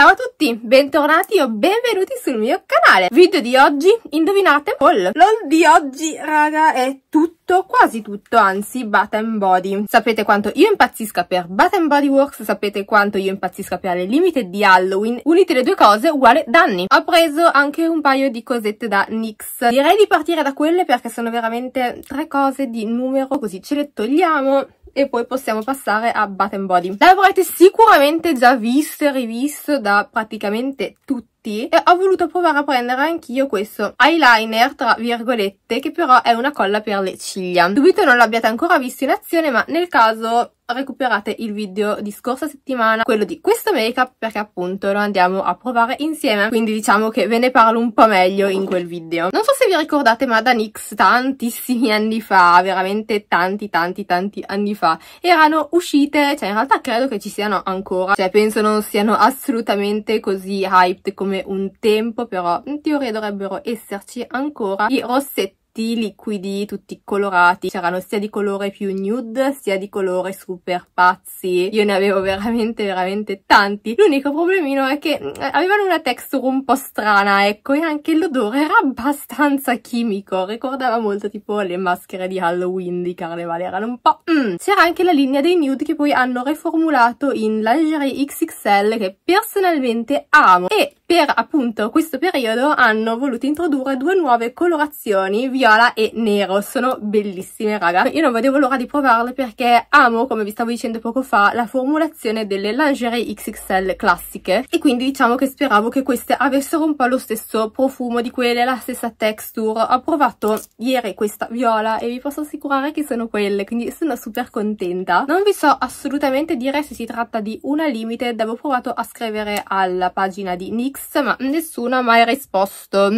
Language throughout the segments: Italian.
Ciao a tutti, bentornati o benvenuti sul mio canale. Video di oggi, indovinate, LOL. LOL di oggi, raga, è tutto, quasi tutto, anzi, Bath Body. Sapete quanto io impazzisca per Bath Body Works, sapete quanto io impazzisca per le limite di Halloween. Unite le due cose, uguale danni. Ho preso anche un paio di cosette da NYX. Direi di partire da quelle perché sono veramente tre cose di numero, così ce le togliamo e poi possiamo passare a Bath Body. L'avrete sicuramente già visto e rivisto da praticamente tutti e ho voluto provare a prendere anch'io questo eyeliner tra virgolette che però è una colla per le ciglia. Dubito non l'abbiate ancora visto in azione ma nel caso recuperate il video di scorsa settimana, quello di questo make up, perché appunto lo andiamo a provare insieme, quindi diciamo che ve ne parlo un po' meglio in quel video. Non so se vi ricordate, ma da NYX tantissimi anni fa, veramente tanti tanti tanti anni fa, erano uscite, cioè in realtà credo che ci siano ancora, cioè penso non siano assolutamente così hyped come un tempo, però in teoria dovrebbero esserci ancora i rossetti tutti liquidi, tutti colorati, c'erano sia di colore più nude sia di colore super pazzi, io ne avevo veramente veramente tanti, l'unico problemino è che mm, eh, avevano una texture un po' strana ecco e anche l'odore era abbastanza chimico, ricordava molto tipo le maschere di Halloween di Carnevale, erano un po' mm. C'era anche la linea dei nude che poi hanno reformulato in lingerie XXL che personalmente amo e per appunto questo periodo hanno voluto introdurre due nuove colorazioni viola e nero sono bellissime raga io non vedevo l'ora di provarle perché amo come vi stavo dicendo poco fa la formulazione delle lingerie XXL classiche e quindi diciamo che speravo che queste avessero un po' lo stesso profumo di quelle la stessa texture ho provato ieri questa viola e vi posso assicurare che sono quelle quindi sono super contenta non vi so assolutamente dire se si tratta di una limited avevo provato a scrivere alla pagina di NYX Alex, ma nessuno ha mai risposto.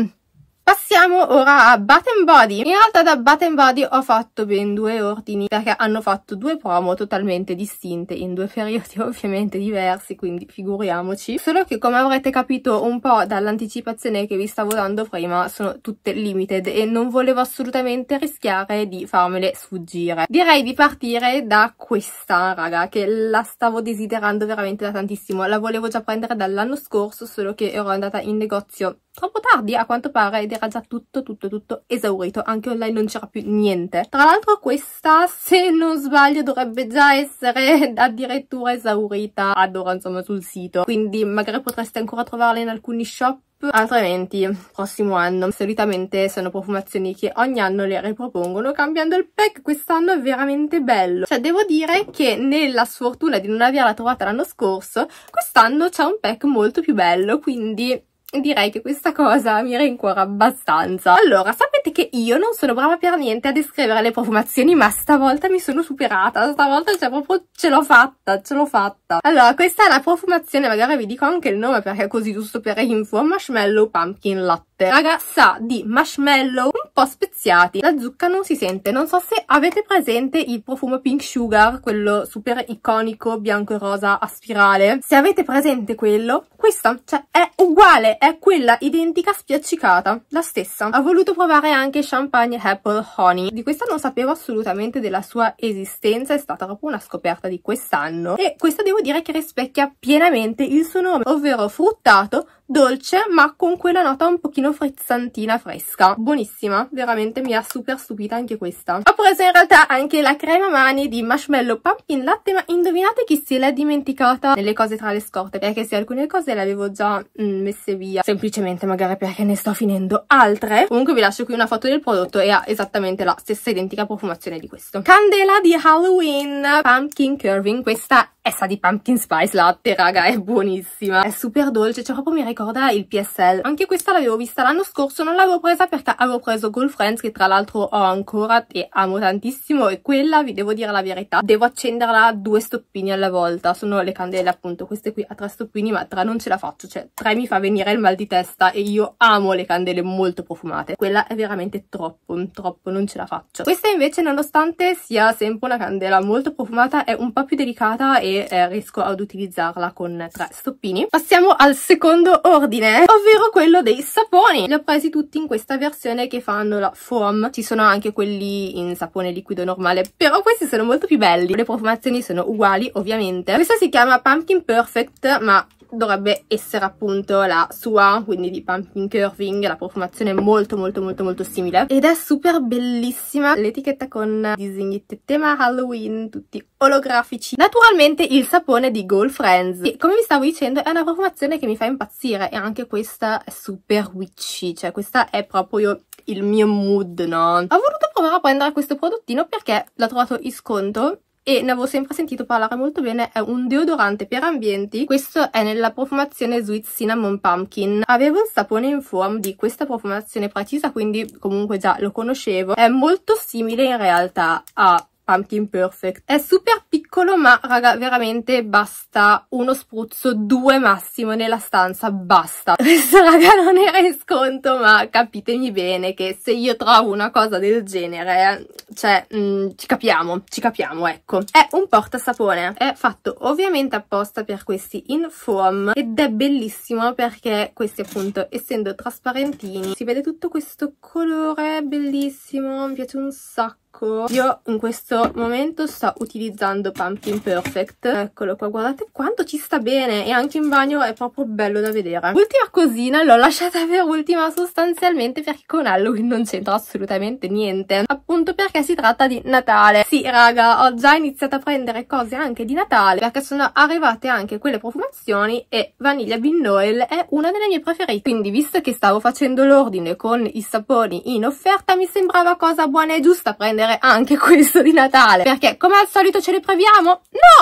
Passiamo ora a Bath Body. In realtà da Bath Body ho fatto ben due ordini perché hanno fatto due promo totalmente distinte in due periodi ovviamente diversi, quindi figuriamoci. Solo che come avrete capito un po' dall'anticipazione che vi stavo dando prima sono tutte limited e non volevo assolutamente rischiare di farmele sfuggire. Direi di partire da questa raga che la stavo desiderando veramente da tantissimo. La volevo già prendere dall'anno scorso solo che ero andata in negozio troppo tardi a quanto pare ed era già tutto tutto tutto esaurito anche online non c'era più niente tra l'altro questa se non sbaglio dovrebbe già essere addirittura esaurita ad ora insomma sul sito quindi magari potreste ancora trovarla in alcuni shop altrimenti prossimo anno solitamente sono profumazioni che ogni anno le ripropongono cambiando il pack quest'anno è veramente bello cioè devo dire che nella sfortuna di non averla trovata l'anno scorso quest'anno c'è un pack molto più bello quindi direi che questa cosa mi rincuora abbastanza. Allora, sapete che io non sono brava per niente a descrivere le profumazioni, ma stavolta mi sono superata, stavolta cioè proprio ce l'ho fatta, ce l'ho fatta. Allora, questa è la profumazione, magari vi dico anche il nome perché è così giusto per info, marshmallow pumpkin latte Dipper, raga, sa di marshmallow un po' speziati. La zucca non si sente. Non so se avete presente il profumo Pink Sugar, quello super iconico, bianco e rosa a spirale. Se avete presente quello, questa, cioè, è uguale, è quella identica spiaccicata, la stessa. Ha voluto provare anche Champagne Apple Honey. Di questa non sapevo assolutamente della sua esistenza, è stata proprio una scoperta di quest'anno. E questa devo dire che rispecchia pienamente il suo nome, ovvero fruttato, dolce, ma con quella nota un pochino frizzantina fresca buonissima veramente mi ha super stupita anche questa ho preso in realtà anche la crema mani di marshmallow pumpkin latte ma indovinate chi se l'è dimenticata nelle cose tra le scorte perché se alcune cose le avevo già mm, messe via semplicemente magari perché ne sto finendo altre comunque vi lascio qui una foto del prodotto e ha esattamente la stessa identica profumazione di questo candela di Halloween pumpkin curving questa è sa di pumpkin spice latte, raga, è buonissima. È super dolce, cioè proprio mi ricorda il PSL. Anche questa l'avevo vista l'anno scorso, non l'avevo presa perché avevo preso Gold Friends, che tra l'altro ho ancora e amo tantissimo. E quella, vi devo dire la verità, devo accenderla due stoppini alla volta. Sono le candele appunto, queste qui a tre stoppini, ma tre non ce la faccio. Cioè, tre mi fa venire il mal di testa e io amo le candele molto profumate. Quella è veramente troppo, troppo, non ce la faccio. Questa invece, nonostante sia sempre una candela molto profumata, è un po' più delicata e eh, riesco ad utilizzarla con tre stoppini. Passiamo al secondo ordine, ovvero quello dei saponi. Li ho presi tutti in questa versione che fanno la foam. Ci sono anche quelli in sapone liquido normale, però questi sono molto più belli. Le profumazioni sono uguali, ovviamente. Questa si chiama Pumpkin Perfect, ma dovrebbe essere appunto la sua, quindi di Pumpkin Curving, la profumazione è molto molto molto molto simile ed è super bellissima l'etichetta con disegnetti tema Halloween, tutti olografici. Naturalmente il sapone di Gold Friends, che come vi stavo dicendo è una profumazione che mi fa impazzire e anche questa è super witchy, cioè questa è proprio il mio mood, no? Ho voluto provare a prendere questo prodottino perché l'ho trovato in sconto e ne avevo sempre sentito parlare molto bene, è un deodorante per ambienti, questo è nella profumazione Sweet Cinnamon Pumpkin. Avevo il sapone in form di questa profumazione precisa, quindi comunque già lo conoscevo, è molto simile in realtà a Pumpkin Perfect. È super piccolo ma raga veramente basta uno spruzzo, due massimo nella stanza, basta. Questo raga non era in sconto ma capitemi bene che se io trovo una cosa del genere, cioè mh, mm, ci capiamo, ci capiamo ecco. È un portasapone, è fatto ovviamente apposta per questi in foam ed è bellissimo perché questi appunto essendo trasparentini si vede tutto questo colore bellissimo, mi piace un sacco Ecco, io in questo momento sto utilizzando Pumpkin Perfect, eccolo qua, guardate quanto ci sta bene e anche in bagno è proprio bello da vedere. Ultima cosina, l'ho lasciata per ultima sostanzialmente perché con Halloween non c'entra assolutamente niente, appunto perché si tratta di Natale. Sì raga, ho già iniziato a prendere cose anche di Natale perché sono arrivate anche quelle profumazioni e Vaniglia Bean Oil è una delle mie preferite, quindi visto che stavo facendo l'ordine con i saponi in offerta mi sembrava cosa buona e giusta prendere prendere anche questo di Natale perché come al solito ce li proviamo?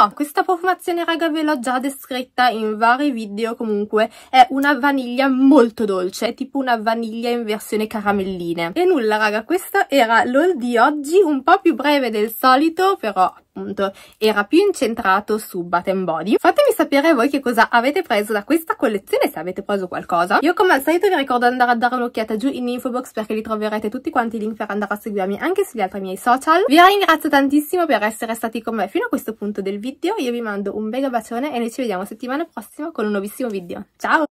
No! Questa profumazione raga ve l'ho già descritta in vari video comunque è una vaniglia molto dolce è tipo una vaniglia in versione caramelline e nulla raga questo era l'haul di oggi un po' più breve del solito però appunto era più incentrato su Bath Body. Fatemi sapere voi che cosa avete preso da questa collezione, se avete preso qualcosa. Io come al solito vi ricordo di andare a dare un'occhiata giù in info box perché li troverete tutti quanti i link per andare a seguirmi anche sugli altri miei social. Vi ringrazio tantissimo per essere stati con me fino a questo punto del video, io vi mando un bel bacione e noi ci vediamo settimana prossima con un nuovissimo video. Ciao!